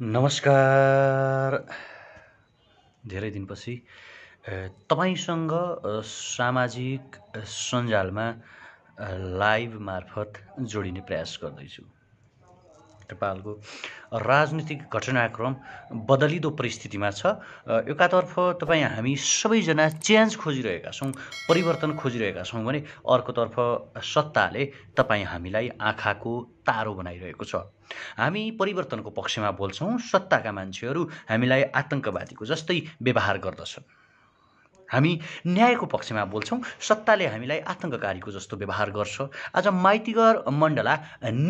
नमस्कार धेरै दिनपछि तपाईँसँग सामाजिक सञ्जालमा लाइभ मार्फत जोडिने प्रयास गर्दैछु नेपालको राजनीतिक घटनाक्रम बदलिँदो परिस्थितिमा छ एकातर्फ तपाईँ हामी सबैजना चेन्ज खोजिरहेका छौँ परिवर्तन खोजिरहेका छौँ भने अर्कोतर्फ सत्ताले तपाईँ हामीलाई आँखाको तारो बनाइरहेको छ हामी परिवर्तनको पक्षमा बोल्छौँ सत्ताका मान्छेहरू हामीलाई आतङ्कवादीको जस्तै व्यवहार गर्दछन् हामी न्यायको पक्षमा बोल्छौँ सत्ताले हामीलाई आतङ्ककारीको जस्तो व्यवहार गर्छ आज माइतीघर मण्डला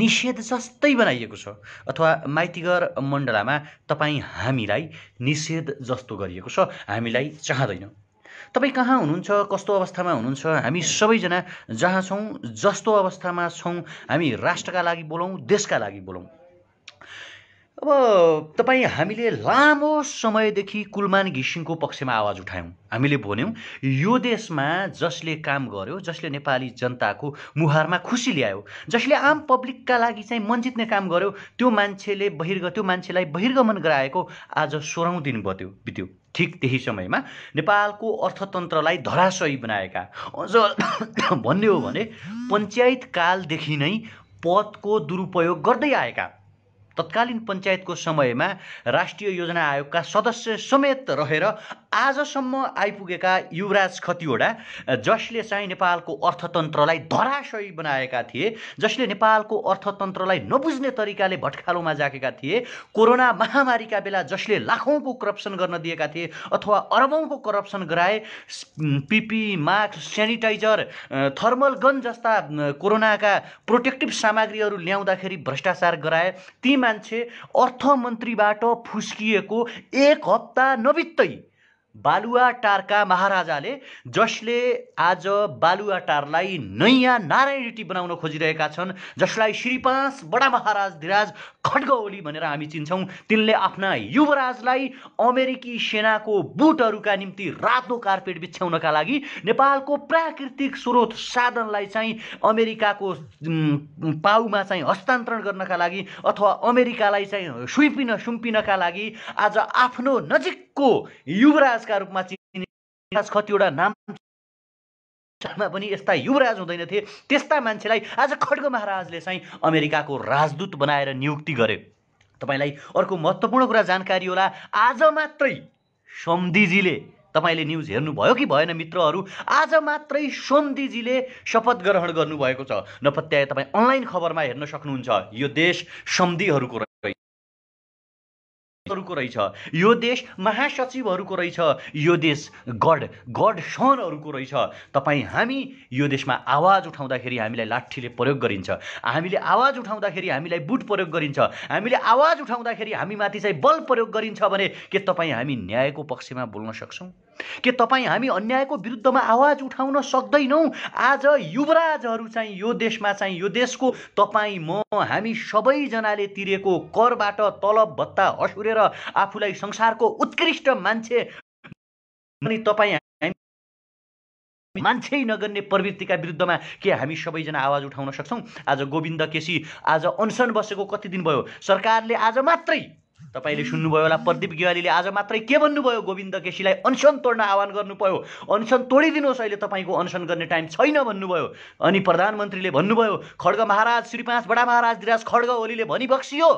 निषेध जस्तै बनाइएको छ अथवा माइतीघर मण्डलामा तपाईँ हामीलाई निषेध जस्तो गरिएको छ हामीलाई चाहँदैन तपाईँ कहाँ हुनुहुन्छ कस्तो अवस्थामा हुनुहुन्छ हामी सबैजना जहाँ छौँ जस्तो अवस्थामा छौँ हामी राष्ट्रका लागि बोलौँ देशका लागि बोलौँ अब तपाईँ हामीले लामो समयदेखि कुलमान घिसिङको पक्षमा आवाज उठायौँ हामीले भन्यौँ यो देशमा जसले काम गर्यो जसले नेपाली जनताको मुहारमा खुसी ल्यायो जसले आम पब्लिकका लागि चाहिँ मन जित्ने काम गर्यो त्यो मान्छेले बहिर्ग त्यो मान्छेलाई बहिर्गमन गराएको आज सोह्रौँ दिन बत्यो बित्यो ठिक त्यही समयमा नेपालको अर्थतन्त्रलाई धराशयी बनाएका अझ भन्ने हो भने पञ्चायत कालदेखि नै पदको दुरुपयोग गर्दै आएका तत्कालीन पञ्चायतको समयमा राष्ट्रिय योजना आयोगका सदस्य समेत रहेर आजसम्म आइपुगेका युवराज खतिवडा जसले चाहिँ नेपालको अर्थतन्त्रलाई धराशयी बनाएका थिए जसले नेपालको अर्थतन्त्रलाई नबुझ्ने तरिकाले भटखालोमा जाकेका थिए कोरोना महामारीका बेला जसले लाखौँको करप्सन गर्न दिएका थिए अथवा अरबौँको करप्सन गराए PPE mask sanitizer thermal gun जस्ता कोरोनाका प्रोटेक्टिभ सामग्रीहरू ल्याउँदाखेरि भ्रष्टाचार गराए ती मान्छे अर्थमन्त्रीबाट फुस्किएको एक हप्ता नबित्तै बालुवाटारका महाराजाले जसले आज बालुवाटारलाई नयाँ नारायण रेटी बनाउन खोजिरहेका छन् जसलाई श्रीपाँस बडा महाराज धिराज खड्ग ओली भनेर हामी चिन्छौँ तिनले आफ्ना युवराजलाई अमेरिकी सेनाको बुटहरूका निम्ति रातो कार्पेट बिछ्याउनका लागि नेपालको प्राकृतिक स्रोत साधनलाई चाहिँ अमेरिकाको पाउमा चाहिँ हस्तान्तरण गर्नका लागि अथवा अमेरिकालाई चाहिँ सुइपिन सुम्पिनका लागि आज आफ्नो नजिक को युवराजका रूपमा चिनिने कतिवटा नाम पनि यस्ता युवराज हुँदैन थिए त्यस्ता मान्छेलाई आज खड्ग महाराजले चाहिँ अमेरिकाको राजदूत बनाएर नियुक्ति गरे तपाईँलाई अर्को महत्त्वपूर्ण कुरा जानकारी होला आज मात्रै सोमदीजीले तपाईँले न्युज हेर्नुभयो कि भएन मित्रहरू आज मात्रै सोमदीजीले शपथ ग्रहण गर्नुभएको छ नपत्याए तपाईँ अनलाइन खबरमा हेर्न सक्नुहुन्छ यो देश रहेछ हरूको रहेछ यो देश महासचिवहरूको रहेछ यो देश गड गड सहरहरूको रहेछ तपाईँ हामी यो देशमा आवाज उठाउँदाखेरि हामीलाई लाठीले प्रयोग गरिन्छ हामीले आवाज उठाउँदाखेरि हामीलाई बुट प्रयोग गरिन्छ हामीले आवाज उठाउँदाखेरि हामीमाथि चाहिँ बल प्रयोग गरिन्छ भने के तपाईँ हामी न्यायको पक्षमा बोल्न सक्छौँ के तपाईँ हामी अन्यायको विरुद्धमा आवाज उठाउन सक्दैनौँ आज युवराजहरू चाहिँ यो देशमा चाहिँ यो देशको तपाईँ म हामी सबैजनाले तिरेको करबाट तलब भत्ता असुरेर आफूलाई संसारको उत्कृष्ट मान्छे अनि तपाईँ मान्छे नगर्ने प्रवृत्तिका विरुद्धमा के हामी सबैजना आवाज उठाउन सक्छौँ आज गोविन्द केसी आज अनसन बसेको कति दिन भयो सरकारले आज मात्रै तपाईँले सुन्नुभयो होला प्रदीप गेवालीले आज मात्रै के भन्नुभयो गोविन्द केसीलाई अनसन तोड्न आह्वान गर्नुभयो अनसन तोडिदिनुहोस् अहिले तपाईँको अनसन गर्ने टाइम छैन भन्नुभयो अनि प्रधानमन्त्रीले भन्नुभयो खड्ग महाराज श्री बडा महाराज दिराज खड्ग ओलीले भनिबक्सियो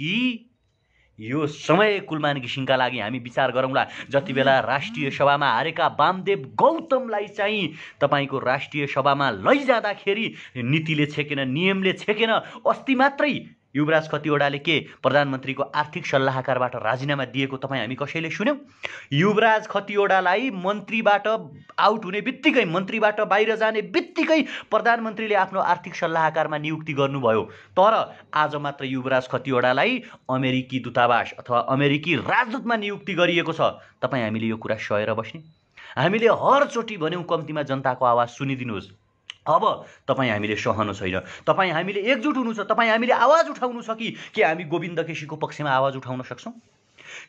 कि यो समय कुलमान घिसिङका लागि हामी विचार गरौँला जति बेला राष्ट्रिय सभामा हारेका वामदेव गौतमलाई चाहिँ तपाईँको राष्ट्रिय सभामा लैजाँदाखेरि नीतिले छेकेन नियमले छेकेन अस्ति मात्रै युवराज खतिवडाले के प्रधानमन्त्रीको आर्थिक सल्लाहकारबाट राजीनामा दिएको तपाईँ हामी कसैले सुन्यौँ युवराज खतिवडालाई मन्त्रीबाट आउट हुने बित्तिकै मन्त्रीबाट बाहिर जाने बित्तिकै प्रधानमन्त्रीले आफ्नो आर्थिक सल्लाहकारमा नियुक्ति गर्नुभयो तर आज मात्र युवराज खतिवडालाई अमेरिकी दूतावास अथवा अमेरिकी राजदूतमा नियुक्ति गरिएको छ तपाईँ हामीले यो कुरा सहेर बस्ने हामीले हरचोटि भन्यौँ कम्तीमा जनताको आवाज सुनिदिनुहोस् अब तपाईँ हामीले सहनु छैन तपाईँ हामीले एकजुट हुनु छ तपाईँ हामीले आवाज उठाउनु छ कि के हामी गोविन्द केसीको पक्षमा आवाज उठाउन सक्छौँ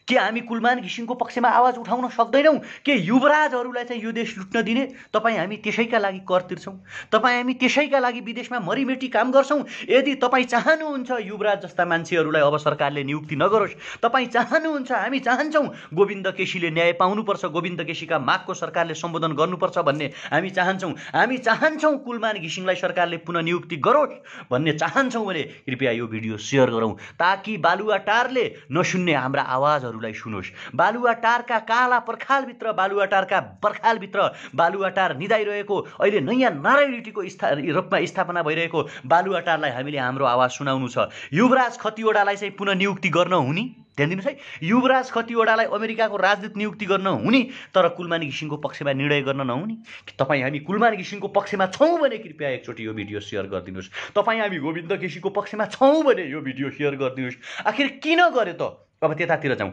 के हामी कुलमान घिसिङको पक्षमा आवाज उठाउन सक्दैनौँ के युवराजहरूलाई चाहिँ यो देश लुट्न दिने तपाईँ हामी त्यसैका लागि कर तिर्छौँ तपाईँ हामी त्यसैका लागि विदेशमा मरिमेटी काम गर्छौँ यदि तपाईँ चाहनुहुन्छ युवराज जस्ता मान्छेहरूलाई अब सरकारले नियुक्ति नगरोस् तपाईँ चाहनुहुन्छ हामी चाहन्छौँ गोविन्द केसीले न्याय पाउनुपर्छ गोविन्द केसीका मागको सरकारले सम्बोधन गर्नुपर्छ भन्ने हामी चाहन्छौँ हामी चाहन्छौँ कुलमान घिसिङलाई सरकारले पुनः नियुक्ति गरोस् भन्ने चाहन्छौँ भने कृपया यो भिडियो सेयर गरौँ ताकि बालुवाटारले नसुन्ने हाम्रा आवाज आवाजहरूलाई सुनोस् बालुवाटारका काला पर्खालभित्र बालुवाटारका पर्खालभित्र बालुवाटार निधाइरहेको अहिले नयाँ नारायणीको स्था रूपमा स्थापना भइरहेको बालुवाटारलाई हामीले हाम्रो आवाज सुनाउनु छ युवराज खतिवडालाई चाहिँ पुनः नियुक्ति गर्न हुने ध्यान दिनुहोस् है युवराज खतिवडालाई अमेरिकाको राजदूत नियुक्ति गर्न हुने तर कुलमानी घिसिङको पक्षमा निर्णय गर्न नहुने तपाईँ हामी कुलमानी घिसिङको पक्षमा छौँ भने कृपया एकचोटि यो भिडियो सेयर गरिदिनुहोस् तपाईँ हामी गोविन्द केसीको पक्षमा छौँ भने यो भिडियो सेयर गरिदिनुहोस् आखिर किन गरे त अब त्यतातिर जाउँ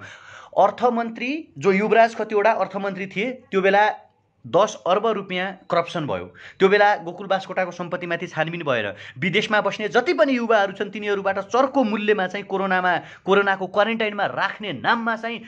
अर्थमन्त्री जो युवराज कतिवटा अर्थमन्त्री थिए त्यो बेला दस अर्ब रुपियाँ करप्सन भयो त्यो बेला गोकुल बासकोटाको सम्पत्तिमाथि छानबिन भएर विदेशमा बस्ने जति पनि युवाहरू छन् तिनीहरूबाट चर्को मूल्यमा चाहिँ कोरोनामा कोरोनाको क्वारेन्टाइनमा राख्ने नाममा चाहिँ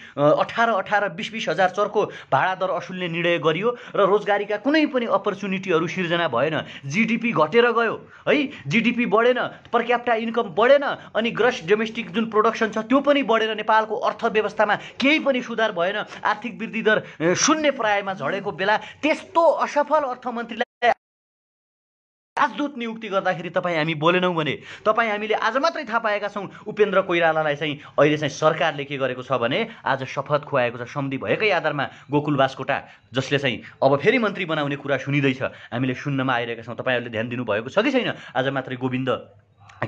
अठार अठार बिस बिस हजार चर्को भाडा दर असुल्ने निर्णय गरियो र रोजगारीका कुनै पनि अपर्च्युनिटीहरू सिर्जना भएन जिडिपी घटेर गयो है जिडिपी बढेन पर इन्कम बढेन अनि ग्रस डोमेस्टिक जुन प्रोडक्सन छ त्यो पनि बढेर नेपालको अर्थव्यवस्थामा केही पनि सुधार भएन आर्थिक वृद्धि दर शून्य प्रायमा झडेको बेला त्यस्तो असफल अर्थमन्त्रीलाई राजदूत नियुक्ति गर्दाखेरि तपाईँ हामी बोलेनौँ भने तपाईँ हामीले आज मात्रै थाहा पाएका छौँ उपेन्द्र कोइरालालाई चाहिँ अहिले चाहिँ सरकारले के गरेको छ भने आज शपथ खुवाएको छ सम्धि भएकै आधारमा गोकुल बासकोटा जसले चाहिँ अब फेरि मन्त्री बनाउने कुरा सुनिँदैछ हामीले सुन्नमा आइरहेका छौँ तपाईँहरूले ध्यान दिनुभएको छ कि छैन आज मात्रै गोविन्द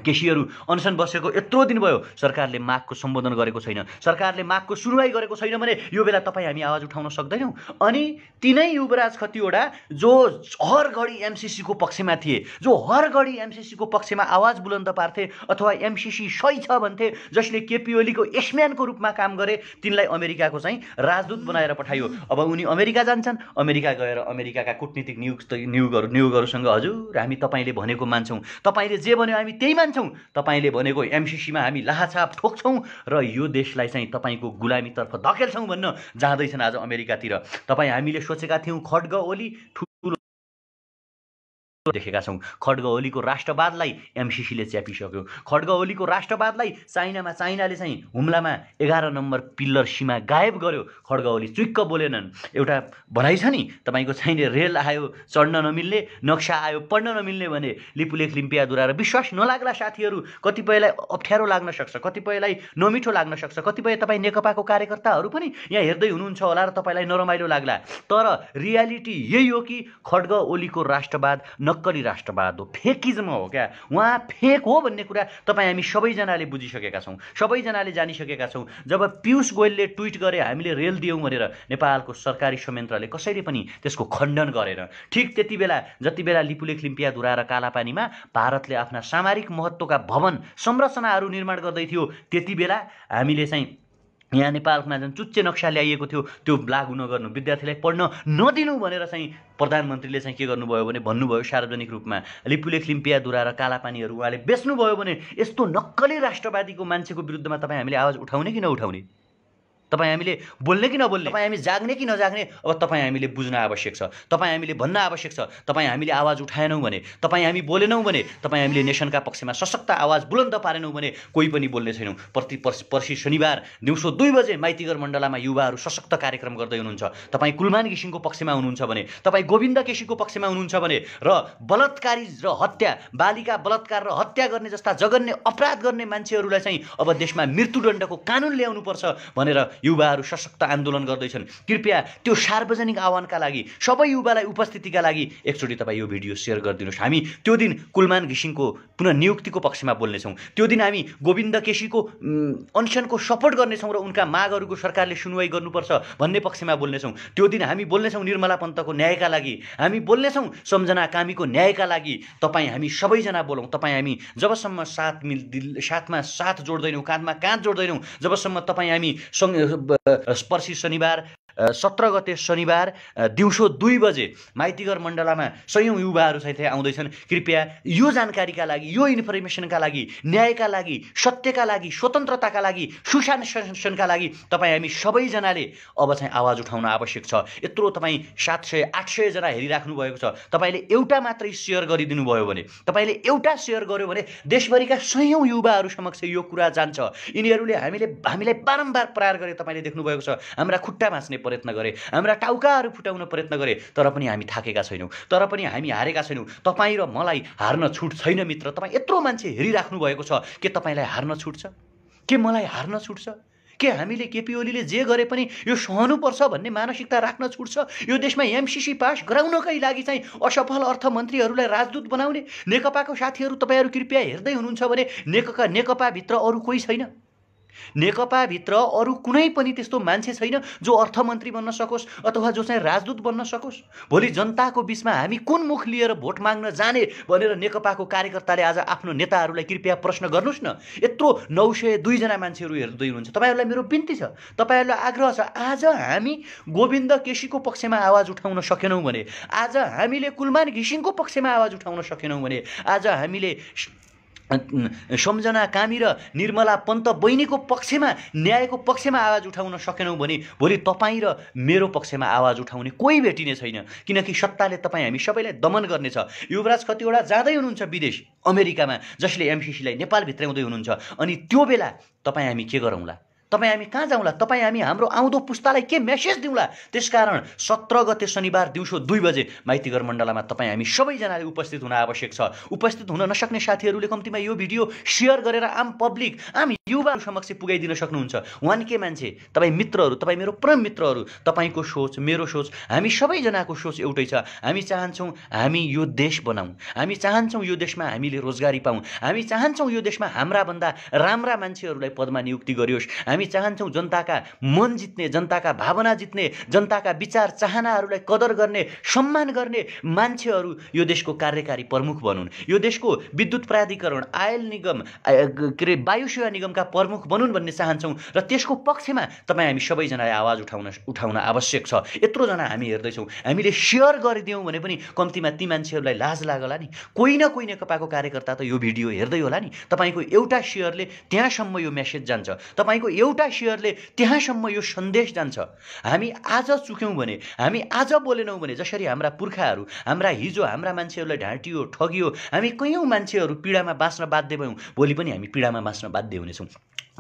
केसीहरू अनसन बसेको यत्रो दिन भयो सरकारले मागको सम्बोधन गरेको छैन सरकारले मागको सुनवाई गरेको छैन भने यो बेला तपाईँ हामी आवाज उठाउन सक्दैनौँ अनि तिनै युवराज कतिवटा जो हर घडी एमसिसीको पक्षमा थिए जो हर घडी एमसिसीको पक्षमा आवाज बुलन्द पार्थे अथवा एमसिसी सही छ भन्थे जसले केपी ओलीको यसम्यानको रूपमा काम गरे तिनलाई अमेरिकाको चाहिँ राजदूत बनाएर पठायो अब उनी अमेरिका जान्छन् अमेरिका गएर अमेरिकाका कुटनीतिक नियुक्त नियुगहरू नियोगहरूसँग हजुर हामी तपाईँले भनेको मान्छौँ तपाईँले जे भन्यो हामी त्यहीमा जान्छौँ तपाईँले भनेको एमसिसीमा हामी लाछाप ठोक्छौँ र यो देशलाई चाहिँ तपाईँको गुलामीतर्फ धकेल्छौँ भन्न जाँदैछन् आज अमेरिकातिर तपाईँ हामीले सोचेका थियौँ खड्ग ओली देखेका छौँ खड्ग ओलीको राष्ट्रवादलाई एमसिसीले च्यापिसक्यो खड्ग ओलीको राष्ट्रवादलाई चाइनामा चाइनाले चाहिँ हुम्लामा एघार नम्बर पिल्लर सीमा गायब गर्यो खड्ग ओली चुइक्क बोलेनन् एउटा भनाइ छ नि तपाईँको चाहिने रेल आयो चढ्न नमिल्ने नक्सा आयो पढ्न नमिल्ने भने लिपुलेख लिम्पिया र विश्वास नलाग्ला साथीहरू कतिपयलाई अप्ठ्यारो लाग्न सक्छ कतिपयलाई नमिठो लाग्न सक्छ कतिपय तपाईँ नेकपाको कार्यकर्ताहरू पनि यहाँ हेर्दै हुनुहुन्छ होला र तपाईँलाई नरमाइलो लाग्ला तर रियालिटी यही हो कि खड्ग ओलीको राष्ट्रवाद न नक्कली राष्ट्रवाद हो फेकिजम हो क्या उहाँ फेक हो भन्ने कुरा तपाईँ हामी सबैजनाले बुझिसकेका छौँ सबैजनाले जानिसकेका छौँ जब पियुष गोयलले ट्विट गरे हामीले रेल दियौँ भनेर नेपालको सरकारी संयन्त्रले कसैले पनि त्यसको खण्डन गरेन ठिक त्यति बेला जति बेला लिपुलेख लिम्पियाधुरा र कालापानीमा भारतले आफ्ना सामरिक महत्त्वका भवन संरचनाहरू निर्माण गर्दै थियो त्यति बेला हामीले चाहिँ यहाँ नेपालमा जुन चुच्चे नक्सा ल्याइएको थियो त्यो लागु नगर्नु विद्यार्थीलाई पढ्न नदिनु भनेर चाहिँ प्रधानमन्त्रीले चाहिँ के गर्नुभयो भने भन्नुभयो सार्वजनिक रूपमा लिपुलेख दुरा र कालापानीहरू उहाँले बेच्नुभयो भने यस्तो नक्कली राष्ट्रवादीको मान्छेको विरुद्धमा तपाईँ हामीले आवाज उठाउने कि नउठाउने तपाईँ हामीले बोल्ने कि नबोल्ने तपाईँ हामी जाग्ने कि नजाग्ने अब तपाईँ हामीले बुझ्न आवश्यक छ तपाईँ हामीले भन्न आवश्यक छ तपाईँ हामीले आवाज उठाएनौँ भने तपाईँ हामी बोलेनौँ भने तपाईँ हामीले नेसनका पक्षमा सशक्त आवाज बुलन्द पारेनौँ भने कोही पनि बोल्ने छैनौँ प्रति पर्सि शनिबार दिउँसो दुई बजे माइतीगर मण्डलामा युवाहरू सशक्त कार्यक्रम गर्दै हुनुहुन्छ तपाईँ कुलमान घिसिङको पक्षमा हुनुहुन्छ भने तपाईँ गोविन्द केसीको पक्षमा हुनुहुन्छ भने र बलात्कारी र हत्या बालिका बलात्कार र हत्या गर्ने जस्ता जगन्य अपराध गर्ने मान्छेहरूलाई चाहिँ अब देशमा मृत्युदण्डको कानुन ल्याउनुपर्छ भनेर युवाहरू सशक्त आन्दोलन गर्दैछन् कृपया त्यो सार्वजनिक आह्वानका लागि सबै युवालाई उपस्थितिका लागि एकचोटि तपाईँ यो भिडियो सेयर गरिदिनुहोस् हामी त्यो दिन कुलमान घिसिङको पुनः नियुक्तिको पक्षमा बोल्नेछौँ त्यो दिन हामी गोविन्द केसीको अनसनको सपोर्ट गर्नेछौँ र उनका मागहरूको सरकारले सुनवाई गर्नुपर्छ भन्ने पक्षमा बोल्नेछौँ त्यो दिन हामी बोल्नेछौँ निर्मला पन्तको न्यायका लागि हामी बोल्नेछौँ सम्झना कामीको न्यायका लागि तपाईँ हामी सबैजना बोलौँ तपाईँ हामी जबसम्म साथ मिल साथमा साथ जोड्दैनौँ काँधमा काँध जोड्दैनौँ जबसम्म तपाईँ हामी सँग स्पर्शी शनिबार सत्र गते शनिबार दिउँसो दुई बजे माइतीघर मण्डलामा सयौँ युवाहरू युवाहरूसहित आउँदैछन् कृपया यो जानकारीका लागि यो इन्फर्मेसनका लागि न्यायका लागि सत्यका लागि स्वतन्त्रताका लागि सुशासनका लागि तपाईँ हामी सबैजनाले अब चाहिँ आवाज उठाउन आवश्यक छ यत्रो तपाईँ सात सय आठ सयजना हेरिराख्नु भएको छ तपाईँले एउटा मात्रै सेयर गरिदिनु भयो भने तपाईँले एउटा सेयर गर्यो भने देशभरिका सयौँ युवाहरू समक्ष यो कुरा जान्छ यिनीहरूले हामीले हामीलाई बारम्बार प्रार गरे तपाईँले देख्नुभएको छ हाम्रा खुट्टा भाँच्ने प्रयत्न गरे हाम्रा टाउकाहरू फुटाउन प्रयत्न गरे तर पनि हामी थाकेका छैनौँ तर पनि हामी हारेका छैनौँ तपाईँ र मलाई हार्न छुट छैन मित्र तपाईँ यत्रो मान्छे हेरिराख्नु भएको छ के तपाईँलाई हार्न छुट छ के मलाई हार्न छुट छ के हामीले केपी ओलीले जे गरे पनि यो सहनुपर्छ भन्ने मानसिकता राख्न छुट्छ यो देशमा एमसिसी पास गराउनकै लागि चाहिँ असफल अर्थमन्त्रीहरूलाई राजदूत बनाउने नेकपाको साथीहरू तपाईँहरू कृपया हेर्दै हुनुहुन्छ भने नेकपा नेकपाभित्र अरू कोही छैन नेकपाभित्र अरू कुनै पनि त्यस्तो मान्छे छैन जो अर्थमन्त्री बन्न सकोस् अथवा जो चाहिँ राजदूत बन्न सकोस् भोलि जनताको बिचमा हामी कुन मुख लिएर भोट माग्न जाने भनेर नेकपाको कार्यकर्ताले आज आफ्नो नेताहरूलाई कृपया प्रश्न गर्नुहोस् न यत्रो नौ सय दुईजना मान्छेहरू हेर्दै हुनुहुन्छ तपाईँहरूलाई मेरो बिन्ती छ तपाईँहरूलाई आग्रह छ आज हामी गोविन्द केसीको पक्षमा आवाज उठाउन सकेनौँ भने आज हामीले कुलमान घिसिङको पक्षमा आवाज उठाउन सकेनौँ भने आज हामीले सम्झना कामी र निर्मला पन्त बहिनीको पक्षमा न्यायको पक्षमा आवाज उठाउन सकेनौँ भने भोलि तपाईँ र मेरो पक्षमा आवाज उठाउने कोही भेटिने छैन किनकि सत्ताले तपाईँ हामी सबैलाई दमन गर्नेछ युवराज कतिवटा जाँदै हुनुहुन्छ विदेश अमेरिकामा जसले एमसिसीलाई नेपाल हुँदै हुनुहुन्छ अनि त्यो बेला तपाईँ हामी के गरौँला तपाईँ हामी कहाँ जाउँला तपाईँ हामी हाम्रो आउँदो पुस्तालाई के मेसेज दिउँला त्यसकारण सत्र गते शनिबार दिउँसो दुई बजे माइतीघर मण्डलामा तपाईँ हामी सबैजनाले उपस्थित हुन आवश्यक छ उपस्थित हुन नसक्ने साथीहरूले कम्तीमा यो भिडियो सेयर गरेर आम पब्लिक आम युवा समक्ष पुगाइदिन सक्नुहुन्छ वान के मान्छे तपाईँ मित्रहरू तपाईँ मेरो परम मित्रहरू तपाईँको सोच मेरो सोच हामी सबैजनाको सोच एउटै छ हामी चाहन्छौँ हामी यो देश बनाऊँ हामी चाहन्छौँ यो देशमा हामीले रोजगारी पाऊँ हामी चाहन्छौँ यो देशमा हाम्राभन्दा राम्रा मान्छेहरूलाई पदमा नियुक्ति गरियोस् हामी हामी चाहन्छौँ जनताका मन जित्ने जनताका भावना जित्ने जनताका विचार चाहनाहरूलाई कदर गर्ने सम्मान गर्ने मान्छेहरू यो देशको कार्यकारी प्रमुख बनुन् यो देशको विद्युत प्राधिकरण आयल निगम के अरे वायु सेवा निगमका प्रमुख बनुन् भन्ने चाहन्छौँ र त्यसको पक्षमा तपाईँ हामी सबैजनालाई आवाज उठाउन उठाउन आवश्यक छ यत्रोजना हामी हेर्दैछौँ हामीले सेयर गरिदियौँ भने पनि कम्तीमा ती मान्छेहरूलाई लाज लागला नि कोही न कोही नेकपाको कार्यकर्ता त यो भिडियो हेर्दै होला नि तपाईँको एउटा सेयरले त्यहाँसम्म यो मेसेज जान्छ तपाईँको एउटा सेयरले त्यहाँसम्म यो सन्देश जान्छ हामी आज चुक्यौँ भने हामी आज बोलेनौँ भने जसरी हाम्रा पुर्खाहरू हाम्रा हिजो हाम्रा मान्छेहरूलाई ढाँटियो ठगियो हामी कैयौँ मान्छेहरू पीडामा बाँच्न बाध्य भयौँ भोलि पनि हामी पीडामा बाँच्न बाध्य हुनेछौँ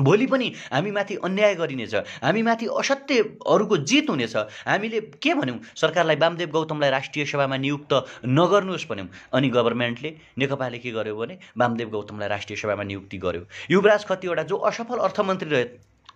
भोलि पनि हामीमाथि अन्याय गरिनेछ हामीमाथि अरूको जित हुनेछ हामीले के भन्यौँ सरकारलाई वामदेव गौतमलाई राष्ट्रिय सभामा नियुक्त नगर्नुहोस् भन्यौँ अनि गभर्मेन्टले नेकपाले के गर्यो भने वामदेव गौतमलाई राष्ट्रिय सभामा नियुक्ति गर्यो युवराज खतिवटा जो असफल अर्थमन्त्री रहे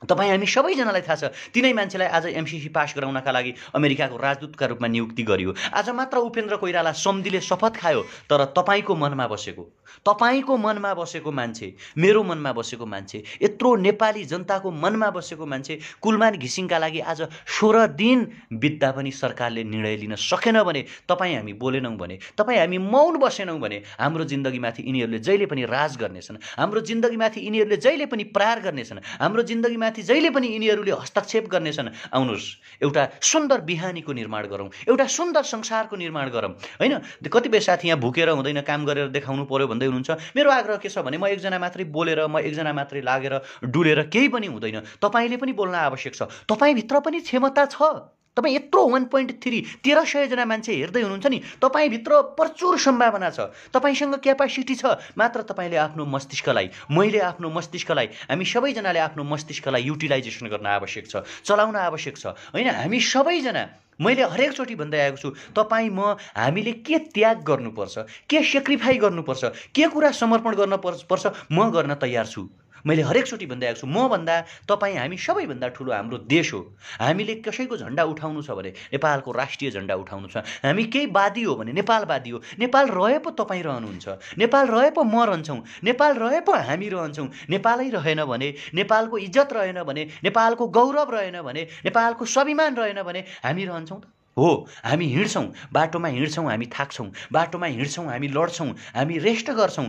तपाईँ हामी सबैजनालाई थाहा छ तिनै मान्छेलाई आज एमसिसी पास गराउनका लागि अमेरिकाको राजदूतका रूपमा नियुक्ति गरियो आज मात्र उपेन्द्र कोइराला सम्धिले शपथ खायो तर तपाईँको मनमा बसेको तपाईँको मनमा बसेको मान्छे मेरो मनमा बसेको मान्छे यत्रो नेपाली जनताको मनमा बसेको मान्छे कुलमान घिसिङका लागि आज सोह्र दिन बित्दा पनि सरकारले निर्णय लिन सकेन भने तपाईँ हामी बोलेनौँ भने तपाईँ हामी मौन बसेनौँ भने हाम्रो जिन्दगीमाथि यिनीहरूले जहिले पनि राज गर्नेछन् हाम्रो जिन्दगीमाथि यिनीहरूले जहिले पनि प्रहार गर्नेछन् हाम्रो जिन्दगीमा माथि जहिले पनि यिनीहरूले हस्तक्षेप गर्नेछन् आउनुहोस् एउटा सुन्दर बिहानीको निर्माण गरौँ एउटा सुन्दर संसारको निर्माण गरौँ होइन कतिपय साथी यहाँ भुकेर हुँदैन काम गरेर देखाउनु पऱ्यो भन्दै हुनुहुन्छ मेरो आग्रह के छ भने म एकजना मात्रै बोलेर म एकजना मात्रै लागेर डुलेर केही पनि हुँदैन तपाईँले पनि बोल्न आवश्यक छ तपाईँभित्र पनि क्षमता छ तपाईँ यत्रो वान पोइन्ट थ्री तेह्र सयजना मान्छे हेर्दै हुनुहुन्छ नि तपाईँभित्र प्रचुर सम्भावना छ तपाईँसँग क्यापासिटी छ मात्र तपाईँले आफ्नो मस्तिष्कलाई मैले आफ्नो मस्तिष्कलाई हामी सबैजनाले आफ्नो मस्तिष्कलाई युटिलाइजेसन गर्न आवश्यक छ चलाउन आवश्यक छ होइन हामी सबैजना मैले हरेकचोटि भन्दै आएको छु तपाईँ म हामीले के त्याग गर्नुपर्छ के सेक्रिफाई गर्नुपर्छ के कुरा समर्पण गर्न पर्छ म गर्न तयार छु मैले हरेकचोटि भन्दै आएको छु मभन्दा तपाईँ हामी सबैभन्दा ठुलो हाम्रो देश हो हामीले कसैको झन्डा उठाउनु छ भने नेपालको राष्ट्रिय झन्डा उठाउनु छ हामी केही वादी हो भने नेपालवादी हो नेपाल रहे पो तपाईँ रहनुहुन्छ नेपाल रहे पो म रहन्छौँ नेपाल रहे पो हामी रहन्छौँ नेपालै रहेन भने नेपालको इज्जत रहेन भने नेपालको गौरव रहेन भने नेपालको स्वाभिमान रहेन भने हामी रहन्छौँ हो हामी हिँड्छौँ बाटोमा हिँड्छौँ हामी थाक्छौँ बाटोमा हिँड्छौँ हामी लड्छौँ हामी रेस्ट गर्छौँ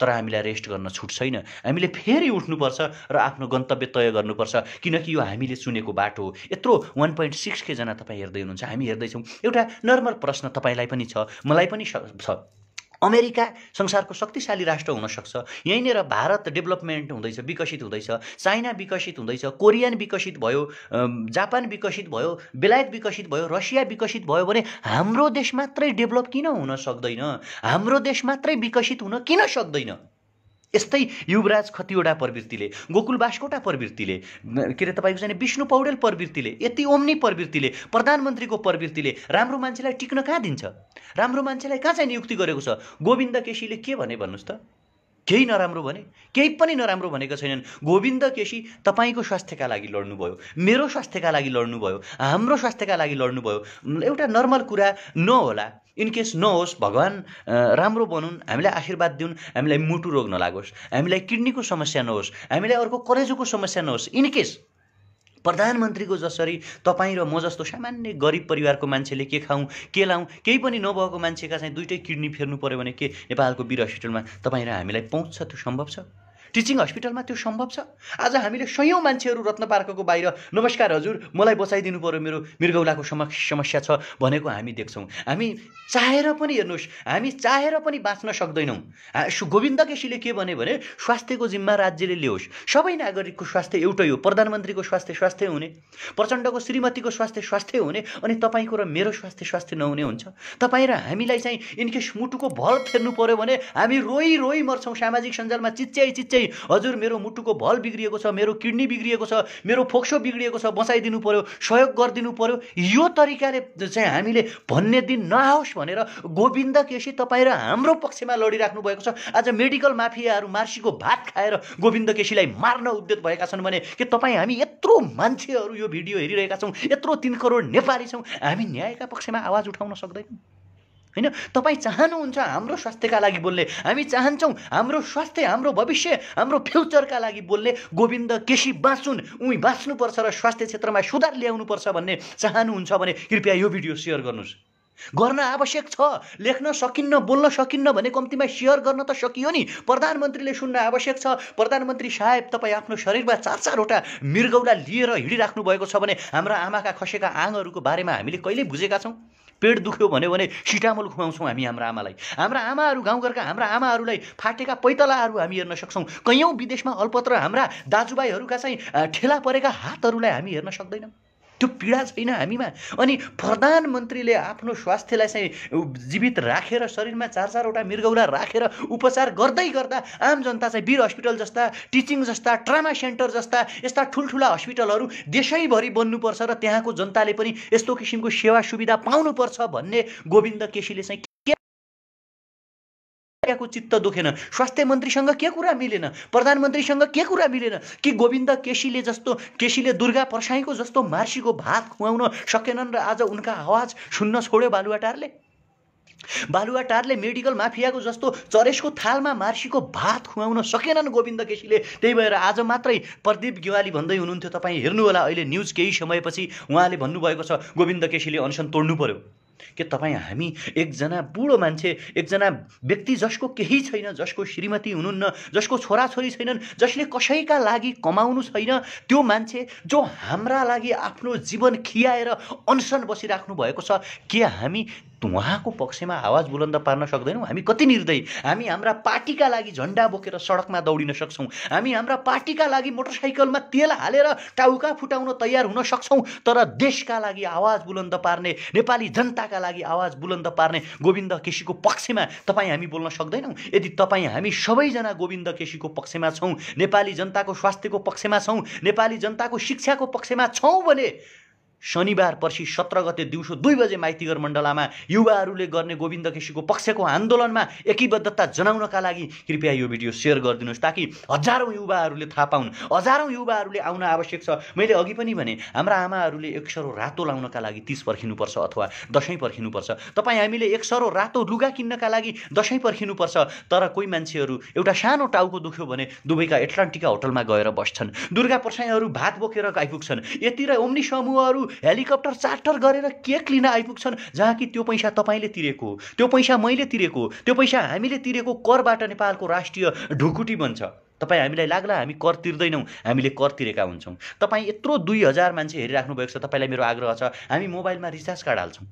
तर हामीलाई रेस्ट गर्न छुट छैन हामीले फेरि उठ्नुपर्छ र आफ्नो गन्तव्य तय गर्नुपर्छ किनकि यो हामीले सुनेको बाटो हो यत्रो वान पोइन्ट सिक्स केजना तपाईँ हेर्दै हुनुहुन्छ हामी हेर्दैछौँ एउटा नर्मल प्रश्न तपाईँलाई पनि छ मलाई पनि छ अमेरिका संसारको शक्तिशाली राष्ट्र हुनसक्छ यहीँनिर भारत डेभलपमेन्ट हुँदैछ विकसित हुँदैछ चाइना विकसित हुँदैछ कोरियन विकसित भयो जापान विकसित भयो बेलायत विकसित भयो रसिया विकसित भयो भने हाम्रो देश मात्रै डेभलप किन हुन सक्दैन हाम्रो देश मात्रै विकसित हुन किन सक्दैन यस्तै युवराज खतिवटा प्रवृत्तिले गोकुल बास्कोटा प्रवृत्तिले के अरे तपाईँको चाहिँ विष्णु पौडेल प्रवृत्तिले यति ओम्नी प्रवृत्तिले प्रधानमन्त्रीको प्रवृत्तिले राम्रो मान्छेलाई टिक्न कहाँ दिन्छ राम्रो मान्छेलाई कहाँ चाहिँ नियुक्ति गरेको छ गोविन्द केसीले के भने भन्नुहोस् त केही नराम्रो भने केही पनि नराम्रो भनेको छैनन् गोविन्द केसी तपाईँको स्वास्थ्यका लागि लड्नुभयो मेरो स्वास्थ्यका लागि लड्नुभयो हाम्रो स्वास्थ्यका लागि लड्नुभयो एउटा नर्मल कुरा नहोला इनकेस नहोस् भगवान् राम्रो बनुन् हामीलाई आशीर्वाद दिउन् हामीलाई मुटु रोग नलागोस् हामीलाई किडनीको समस्या नहोस् हामीलाई अर्को कलेजोको समस्या नहोस् इनकेस प्रधानमन्त्रीको जसरी तपाईँ र म जस्तो सामान्य गरिब परिवारको मान्छेले के खाउँ के लाउँ केही पनि नभएको मान्छेका चाहिँ दुइटै किडनी फेर्नु पऱ्यो भने के नेपालको बिर हस्पिटलमा तपाईँ र हामीलाई पाउँछ त्यो सम्भव छ टिचिङ हस्पिटलमा त्यो सम्भव छ आज हामीले सयौँ मान्छेहरू रत्न पार्कको बाहिर नमस्कार हजुर मलाई बचाइदिनु पऱ्यो मेरो मृगौलाको समस्या छ भनेको हामी देख्छौँ हामी चाहेर पनि हेर्नुहोस् हामी चाहेर पनि बाँच्न सक्दैनौँ गोविन्द केसीले के भने भने स्वास्थ्यको जिम्मा राज्यले ल्याओस् सबै नागरिकको स्वास्थ्य एउटै हो प्रधानमन्त्रीको स्वास्थ्य स्वास्थ्य हुने प्रचण्डको श्रीमतीको स्वास्थ्य स्वास्थ्य हुने अनि तपाईँको र मेरो स्वास्थ्य स्वास्थ्य नहुने हुन्छ तपाईँ र हामीलाई चाहिँ इनकेस मुटुको भल फेर्नु पऱ्यो भने हामी रोइ रोइ मर्छौँ सामाजिक सञ्जालमा चिच्याइ चिच्याइ चाहिँ हजुर मेरो मुटुको भल बिग्रिएको छ मेरो किडनी बिग्रिएको छ मेरो फोक्सो बिग्रिएको छ बचाइदिनु पऱ्यो सहयोग गरिदिनु पऱ्यो यो तरिकाले चाहिँ हामीले भन्ने दिन नआओस् भनेर गोविन्द केसी तपाईँ र हाम्रो पक्षमा लडिराख्नु भएको छ आज मेडिकल माफियाहरू मार्सीको भात खाएर गोविन्द केसीलाई मार्न उद्योग भएका छन् भने कि तपाईँ हामी यत्रो मान्छेहरू यो भिडियो हेरिरहेका छौँ यत्रो तिन करोड नेपाली छौँ हामी न्यायका पक्षमा आवाज उठाउन सक्दैनौँ होइन तपाईँ चाहनुहुन्छ हाम्रो स्वास्थ्यका लागि बोल्ने हामी चाहन्छौँ हाम्रो स्वास्थ्य हाम्रो भविष्य हाम्रो फ्युचरका लागि बोल्ने गोविन्द केसी बाँचुन् उही बाँच्नुपर्छ र स्वास्थ्य क्षेत्रमा सुधार ल्याउनुपर्छ भन्ने चाहनुहुन्छ भने कृपया यो भिडियो सेयर गर्नुहोस् गर्न आवश्यक छ लेख्न सकिन्न बोल्न सकिन्न भने कम्तीमा सेयर गर्न त सकियो नि प्रधानमन्त्रीले सुन्न आवश्यक छ प्रधानमन्त्री साहेब तपाईँ आफ्नो शरीरमा चार चारवटा मृगौला लिएर हिँडिराख्नु भएको छ भने हाम्रा आमाका खसेका आङहरूको बारेमा हामीले कहिले बुझेका छौँ पेट दुख्यो भन्यो भने सिटामोल खुवाउँछौँ हामी हाम्रो आमालाई हाम्रा आमाहरू गाउँघरका हाम्रा आमाहरूलाई फाटेका पैतलाहरू हामी हेर्न सक्छौँ कैयौँ विदेशमा अल्पत्र हाम्रा दाजुभाइहरूका चाहिँ ठेला परेका हातहरूलाई हामी हेर्न सक्दैनौँ त्यो पीडा छैन हामीमा अनि प्रधानमन्त्रीले आफ्नो स्वास्थ्यलाई चाहिँ जीवित राखेर शरीरमा चार चारवटा मृगौला राखेर उपचार गर्दै गर्दा आम जनता चाहिँ वीर हस्पिटल जस्ता टिचिङ जस्ता ट्रामा सेन्टर जस्ता यस्ता ठुल्ठुला हस्पिटलहरू देशैभरि बन्नुपर्छ र त्यहाँको जनताले पनि यस्तो किसिमको सेवा सुविधा पाउनुपर्छ भन्ने गोविन्द केसीले चाहिँ पार्टीको चित्त दुखेन स्वास्थ्य मन्त्रीसँग के कुरा मिलेन प्रधानमन्त्रीसँग के कुरा मिलेन कि गोविन्द केसीले जस्तो केसीले दुर्गा परसाईको जस्तो मार्सीको भात खुवाउन सकेनन् र आज उनका आवाज सुन्न छोड्यो बालुवाटारले बालुवाटारले मेडिकल माफियाको जस्तो चरेसको थालमा मार्सीको भात खुवाउन सकेनन् गोविन्द केसीले त्यही भएर आज मात्रै प्रदीप गेवाली भन्दै हुनुहुन्थ्यो तपाईँ हेर्नुहोला अहिले न्युज केही समयपछि उहाँले भन्नुभएको छ गोविन्द केसीले अनसन तोड्नु पर्यो के तपाईँ हामी एकजना बुढो मान्छे एकजना व्यक्ति जसको केही छैन जसको श्रीमती हुनुहुन्न जसको छोराछोरी छैनन् जसले कसैका लागि कमाउनु छैन त्यो मान्छे जो हाम्रा लागि आफ्नो जीवन खियाएर अनसन बसिराख्नु भएको छ के हामी उहाँको पक्षमा आवाज बुलन्द पार्न सक्दैनौँ हामी कति निर्दय हामी हाम्रा पार्टीका लागि झन्डा बोकेर सडकमा दौडिन सक्छौँ हामी हाम्रा पार्टीका लागि मोटरसाइकलमा तेल हालेर टाउका फुटाउन तयार हुन सक्छौँ तर देशका लागि आवाज बुलन्द पार्ने नेपाली जनताका लागि आवाज बुलन्द पार्ने गोविन्द केसीको पक्षमा तपाईँ हामी बोल्न सक्दैनौँ यदि तपाईँ हामी सबैजना गोविन्द केसीको पक्षमा छौँ नेपाली जनताको स्वास्थ्यको पक्षमा छौँ नेपाली जनताको शिक्षाको पक्षमा छौँ भने शनिबार पर्सि सत्र गते दिउँसो दुई बजे माइतीगर मण्डलामा युवाहरूले गर्ने गोविन्द केसीको पक्षको आन्दोलनमा एकीबद्धता जनाउनका लागि कृपया यो भिडियो सेयर गरिदिनुहोस् ताकि हजारौँ युवाहरूले थाहा पाउन् हजारौँ युवाहरूले आउन आवश्यक छ मैले अघि पनि भने हाम्रा आमाहरूले एकसरो रातो लाउनका लागि तिस पर्खिनुपर्छ अथवा दसैँ पर्खिनुपर्छ तपाईँ हामीले एकसरो रातो लुगा किन्नका लागि दसैँ पर्खिनुपर्छ तर कोही मान्छेहरू एउटा सानो टाउको दुख्यो भने दुबईका एटलान्टिका होटलमा गएर बस्छन् दुर्गा प्रसाईहरू भात बोकेर आइपुग्छन् यति र ओम्नी समूहहरू हेलिकप्टर चार्टर गरेर केक लिन आइपुग्छन् जहाँ कि त्यो पैसा तपाईँले तिरेको त्यो पैसा मैले तिरेको त्यो पैसा हामीले तिरेको करबाट नेपालको राष्ट्रिय ढुकुटी बन्छ तपाईँ हामीलाई लाग्ला हामी कर तिर्दैनौँ हामीले कर तिरेका हुन्छौँ तपाईँ यत्रो दुई हजार मान्छे हेरिराख्नु भएको छ तपाईँलाई मेरो आग्रह छ हामी मोबाइलमा रिचार्ज कार्ड हाल्छौँ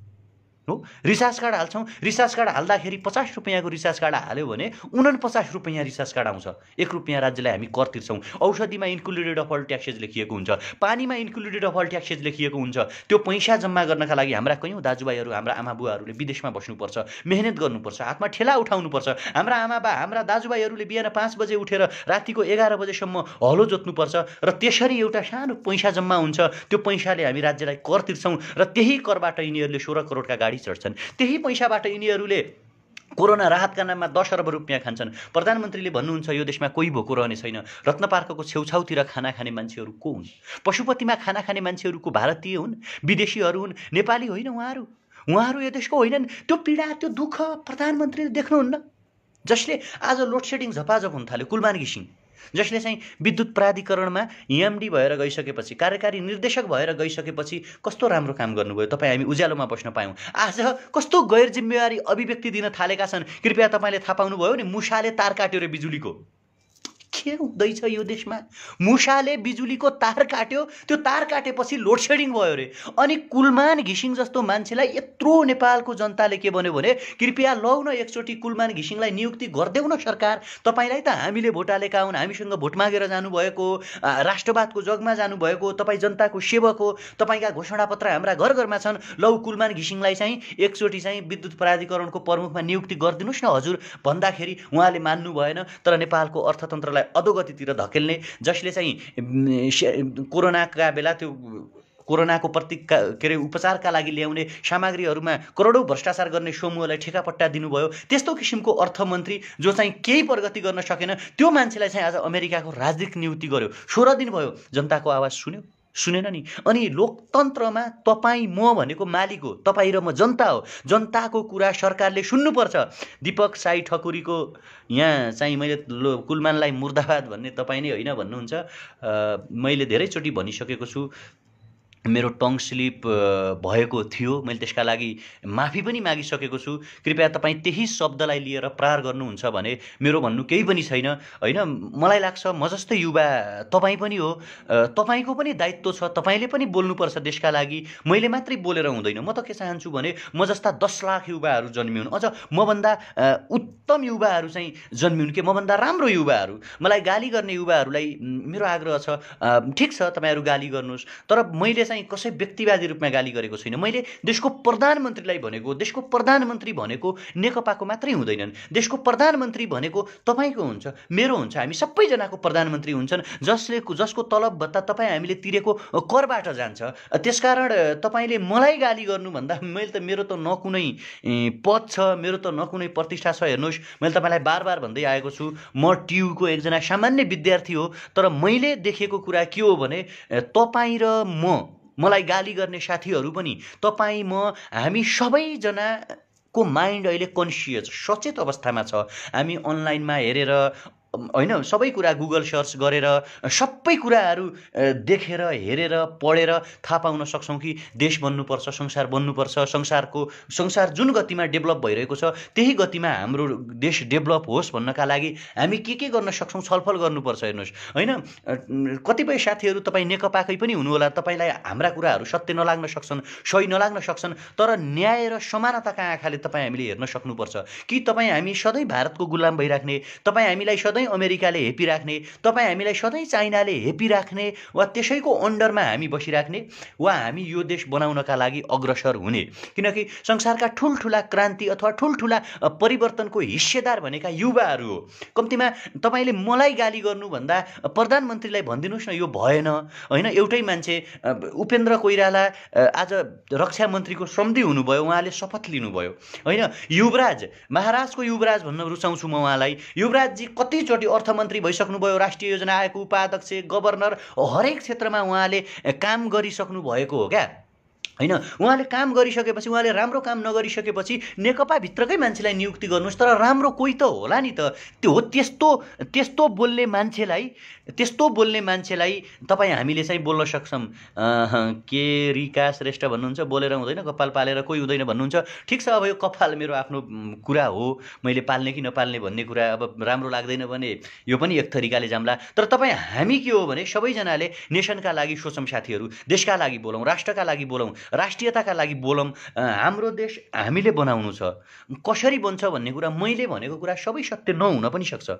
हो रिचार्ज कार्ड हाल्छौँ रिचार्ज कार्ड हाल्दाखेरि पचास रुपियाँको रिचार्ज कार्ड हाल्यो भने उनपचास रुपियाँ रिचार्ज कार्ड आउँछ एक रुपियाँ राज्यलाई हामी कर तिर्छौँ औषधिमा इन्क्लुडेड अफल ट्याक्सेज लेखिएको हुन्छ पानीमा इन्क्लुडेड अफल ट्याक्सेज लेखिएको हुन्छ त्यो पैसा जम्मा गर्नका लागि हाम्रा कयौँ दाजुभाइहरू हाम्रा आमा बुवाहरूले विदेशमा बस्नुपर्छ मेहनत गर्नुपर्छ हातमा ठेला उठाउनुपर्छ हाम्रा आमाबा हाम्रा दाजुभाइहरूले बिहान पाँच बजे उठेर रातिको एघार बजेसम्म हलो जोत्नुपर्छ र त्यसरी एउटा सानो पैसा जम्मा हुन्छ त्यो पैसाले हामी राज्यलाई कर तिर्छौँ र त्यही करबाट यिनीहरूले सोह्र करोडका गाडी गाडी चढ्छन् त्यही पैसाबाट यिनीहरूले कोरोना राहतका नाममा दस अरब रुपियाँ खान्छन् प्रधानमन्त्रीले भन्नुहुन्छ यो देशमा कोही भोको रहने छैन रत्न पार्कको छेउछाउतिर खाना खाने मान्छेहरू को हुन् पशुपतिमा खाना खाने मान्छेहरू को भारतीय हुन् विदेशीहरू हुन् नेपाली होइन उहाँहरू उहाँहरू यो देशको होइनन् त्यो पीडा त्यो दुःख प्रधानमन्त्रीले देख्नुहुन्न जसले आज लोड सेडिङ झपाझप हुन थाल्यो कुलमान घिसिङ जसले चाहिँ विद्युत प्राधिकरणमा एमडी e भएर गइसकेपछि कार्यकारी निर्देशक भएर गइसकेपछि कस्तो राम्रो काम गर्नुभयो तपाईँ हामी उज्यालोमा बस्न पायौँ आज कस्तो गैर जिम्मेवारी अभिव्यक्ति दिन थालेका छन् कृपया तपाईँले थाहा पाउनुभयो नि मुसाले तार काट्यो रे बिजुलीको के हुँदैछ यो देशमा मुसाले बिजुलीको तार काट्यो त्यो तार काटेपछि लोड सेडिङ भयो अरे अनि कुलमान घिसिङ जस्तो मान्छेलाई यत्रो नेपालको जनताले के भन्यो भने कृपया लौ न एकचोटि कुलमान घिसिङलाई नियुक्ति गरिदेऊ न सरकार तपाईँलाई त हामीले भोट हालेका हुन् हामीसँग भोट मागेर जानुभएको राष्ट्रवादको जगमा जानुभएको तपाईँ जनताको सेवक हो तपाईँका घोषणापत्र हाम्रा घर घरमा छन् लौ कुलमान घिसिङलाई चाहिँ एकचोटि चाहिँ विद्युत प्राधिकरणको प्रमुखमा नियुक्ति गरिदिनुहोस् न हजुर भन्दाखेरि उहाँले मान्नु भएन तर नेपालको अर्थतन्त्रलाई अधोगतितिर धकेल्ने जसले चाहिँ कोरोनाका बेला त्यो कोरोनाको प्रति के अरे उपचारका लागि ल्याउने सामग्रीहरूमा करोडौँ भ्रष्टाचार गर्ने समूहलाई ठेकापट्टा दिनुभयो त्यस्तो किसिमको अर्थमन्त्री जो चाहिँ केही प्रगति गर्न सकेन त्यो मान्छेलाई चाहिँ आज अमेरिकाको राजनीतिक नियुक्ति गर्यो सोह्र दिन भयो जनताको आवाज सुन्यो सुनेन नि अनि लोकतन्त्रमा तपाईँ म भनेको मालिक हो तपाईँ र म जनता हो जनताको कुरा सरकारले सुन्नुपर्छ दिपक साई ठकुरीको यहाँ चाहिँ मैले लो कुलमानलाई मुर्दाबाद भन्ने तपाईँ नै होइन भन्नुहुन्छ मैले धेरैचोटि भनिसकेको छु मेरो टङ स्लिप भएको थियो मैले त्यसका लागि माफी पनि मागिसकेको छु कृपया तपाईँ त्यही शब्दलाई लिएर प्रहार गर्नुहुन्छ भने मेरो भन्नु केही पनि छैन होइन मलाई लाग्छ म जस्तै युवा तपाईँ पनि हो तपाईँको पनि दायित्व छ तपाईँले पनि बोल्नुपर्छ देशका लागि मैले मात्रै बोलेर हुँदैन म त के चाहन्छु भने म जस्ता दस लाख युवाहरू जन्मिउन् अझ मभन्दा उत्तम युवाहरू चाहिँ जन्मिउन् कि मभन्दा राम्रो युवाहरू मलाई गाली गर्ने युवाहरूलाई मेरो आग्रह छ ठिक छ तपाईँहरू गाली गर्नुहोस् तर मैले चाहिँ चाहिँ कसै व्यक्तिवादी रूपमा गाली गरेको छुइनँ मैले देशको प्रधानमन्त्रीलाई भनेको देशको प्रधानमन्त्री भनेको नेकपाको मात्रै हुँदैनन् देशको प्रधानमन्त्री भनेको तपाईँको हुन्छ मेरो हुन्छ हामी सबैजनाको प्रधानमन्त्री हुन्छन् जसले जसको तलब भत्ता तपाईँ हामीले तिरेको करबाट जान्छ त्यसकारण तपाईँले मलाई गाली गर्नुभन्दा मैले त मेरो त न कुनै पद छ मेरो त न कुनै प्रतिष्ठा छ हेर्नुहोस् मैले तपाईँलाई बार बार भन्दै आएको छु म टियुको एकजना सामान्य विद्यार्थी हो तर मैले देखेको कुरा के हो भने तपाईँ र म मलाई गाली गर्ने साथीहरू पनि तपाईँ म हामी सबैजना को माइन्ड अहिले कन्सियस सचेत अवस्थामा छ हामी अनलाइनमा हेरेर होइन सबै कुरा गुगल सर्च गरेर सबै कुराहरू देखेर हेरेर पढेर थाहा पाउन सक्छौँ कि देश बन्नुपर्छ संसार बन्नुपर्छ संसारको संसार जुन गतिमा डेभलप भइरहेको छ त्यही गतिमा हाम्रो देश डेभलप होस् भन्नका लागि हामी के के गर्न सक्छौँ छलफल गर्नुपर्छ हेर्नुहोस् होइन कतिपय साथीहरू तपाईँ नेकपाकै पनि हुनुहोला तपाईँलाई हाम्रा कुराहरू सत्य नलाग्न सक्छन् सही नलाग्न सक्छन् तर न्याय र समानताका आँखाले तपाईँ हामीले हेर्न सक्नुपर्छ कि तपाईँ हामी सधैँ भारतको गुलाम भइराख्ने तपाईँ हामीलाई सधैँ सधैँ अमेरिकाले हेपिराख्ने तपाईँ हामीलाई सधैँ चाइनाले हेपिराख्ने वा त्यसैको अन्डरमा हामी बसिराख्ने वा हामी यो देश बनाउनका लागि अग्रसर हुने किनकि संसारका ठुल्ठुला क्रान्ति अथवा ठुल्ठुला परिवर्तनको हिस्सेदार भनेका युवाहरू हो कम्तीमा तपाईँले मलाई गाली गर्नुभन्दा प्रधानमन्त्रीलाई भनिदिनुहोस् न यो भएन होइन एउटै मान्छे उपेन्द्र कोइराला आज रक्षा मन्त्रीको सम्धि हुनुभयो उहाँले शपथ लिनुभयो होइन युवराज महाराजको युवराज भन्न रुचाउँछु म उहाँलाई युवराजजी कति कतिचोटि अर्थमन्त्री भइसक्नुभयो राष्ट्रिय योजना आयोगको उपाध्यक्ष गभर्नर हरेक क्षेत्रमा उहाँले काम गरिसक्नु भएको हो क्या होइन उहाँले काम गरिसकेपछि उहाँले राम्रो काम नगरिसकेपछि नेकपाभित्रकै मान्छेलाई नियुक्ति गर्नुहोस् तर राम्रो कोही त होला नि त त्यो हो त्यस्तो त्यस्तो बोल्ने मान्छेलाई त्यस्तो बोल्ने मान्छेलाई तपाईँ हामीले चाहिँ बोल्न सक्छौँ के रिका श्रेष्ठ भन्नुहुन्छ बोलेर हुँदैन कपाल पालेर कोही हुँदैन भन्नुहुन्छ ठिक छ अब यो कपाल मेरो आफ्नो कुरा हो मैले पाल्ने कि नपाल्ने भन्ने कुरा अब राम्रो लाग्दैन भने यो पनि एक थरीकाले जाम्ला तर तपाईँ हामी के हो भने सबैजनाले नेसनका लागि सोचौँ साथीहरू देशका लागि बोलौँ राष्ट्रका लागि बोलौँ राष्ट्रियताका लागि बोलौँ हाम्रो देश हामीले बनाउनु छ कसरी बन्छ भन्ने कुरा मैले भनेको कुरा सबै सत्य नहुन पनि सक्छ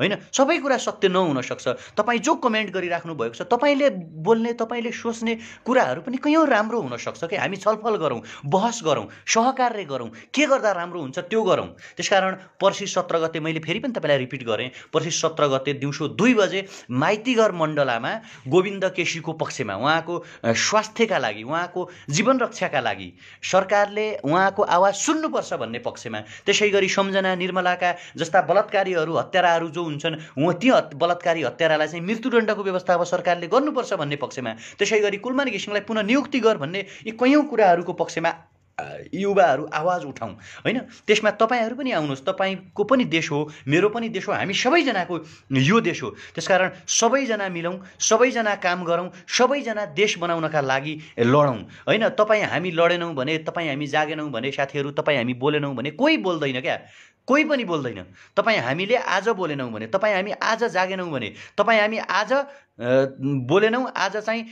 होइन सबै कुरा सत्य नहुनसक्छ तपाईँ जो कमेन्ट गरिराख्नु भएको छ तपाईँले बोल्ने तपाईँले सोच्ने कुराहरू पनि कयौँ राम्रो हुनसक्छ कि हामी छलफल गरौँ बहस गरौँ सहकार्य गरौँ के गर्दा राम्रो हुन्छ त्यो गरौँ त्यसकारण पर्सि सत्र गते मैले फेरि पनि तपाईँलाई रिपिट गरेँ पर्सि सत्र गते दिउँसो दुई बजे माइतीघर मण्डलामा गोविन्द केसीको पक्षमा उहाँको स्वास्थ्यका लागि उहाँको जीवन रक्षाका लागि सरकारले उहाँको आवाज सुन्नुपर्छ भन्ने पक्षमा त्यसै गरी सम्झना निर्मलाका जस्ता बलात्कारीहरू हत्याराहरू महिलाहरू जो हुन्छन् उहाँ ती बलात्कारी हत्यारालाई चाहिँ मृत्युदण्डको व्यवस्था अब सरकारले गर्नुपर्छ भन्ने पक्षमा त्यसै गरी कुलमान घिसिङलाई पुनः नियुक्ति गर भन्ने यी कैयौँ कुराहरूको पक्षमा युवाहरू आवाज उठाउँ होइन त्यसमा तपाईँहरू पनि आउनुहोस् तपाईँको पनि देश हो मेरो पनि देश हो हामी सबैजनाको यो देश हो त्यसकारण सबैजना मिलौँ सबैजना काम गरौँ सबैजना देश बनाउनका लागि लडौँ होइन तपाईँ हामी लडेनौँ भने तपाईँ हामी जागेनौँ भने साथीहरू तपाईँ हामी बोलेनौँ भने कोही बोल्दैन क्या कोही पनि बोल्दैन तपाईँ हामीले आज बोलेनौँ भने तपाईँ हामी आज जागेनौँ भने तपाईँ हामी आज बोलेनौँ आज चाहिँ